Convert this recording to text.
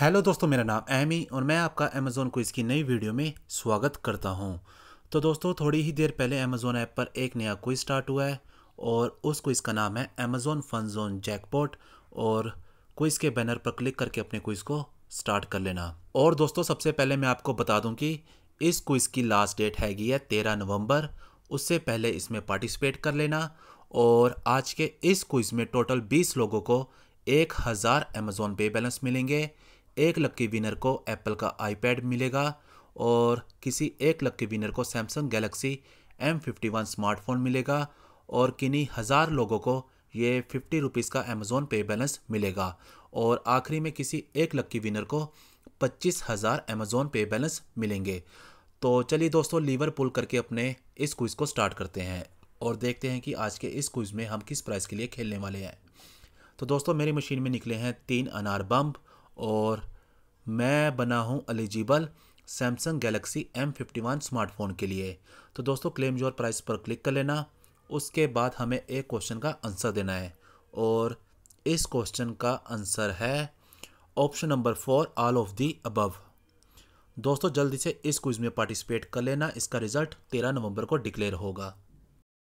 hello दोस्तों मेरा नाम एमी और मैं आपका अमेज़ोन को इसकी नई वीडियो में स्वागत करता हूं तो दोस्तों थोड़ी ही देर पहले अमेज़ोन ऐप पर एक नया क्विज स्टार्ट हुआ है और उस क्विज़ का नाम है अमेज़ोन फन जोन जैकपॉट और क्विज़ के बैनर पर क्लिक करके अपने क्विज़ को स्टार्ट कर लेना और दोस्तों सबसे पहले मैं आपको बता दूँ कि इस क्विज़ की लास्ट डेट हैगी है तेरह नवम्बर उससे पहले इसमें पार्टिसिपेट कर लेना और आज के इस क्विज़ में टोटल बीस लोगों को एक हज़ार अमेज़ोन पे बैलेंस मिलेंगे एक लक्की विनर को एप्पल का आईपैड मिलेगा और किसी एक लक्की विनर को Samsung Galaxy M fifty one smartphone मिलेगा और किन्हीं हज़ार लोगों को ये फिफ्टी रुपीज़ का अमेज़ोन पे बैलेंस मिलेगा और आखिरी में किसी एक लक्की विनर को पच्चीस हज़ार अमेज़ोन पे बैलेंस मिलेंगे तो चलिए दोस्तों लीवर पुल करके अपने इस क्विज़ को स्टार्ट करते हैं और देखते हैं कि आज के इस क्विज़ में हम किस प्राइस के लिए खेलने वाले हैं तो दोस्तों मेरी मशीन में निकले हैं तीन अनार बम्ब और मैं बना हूँ eligible Samsung Galaxy M fifty one smartphone के लिए तो दोस्तों क्लेम योर प्राइस पर क्लिक कर लेना उसके बाद हमें एक क्वेश्चन का आंसर देना है और इस क्वेश्चन का आंसर है option number four all of the above दोस्तों जल्दी से इस क्विज़ में पार्टिसिपेट कर लेना इसका रिजल्ट तेरह नवंबर को डिक्लेयर होगा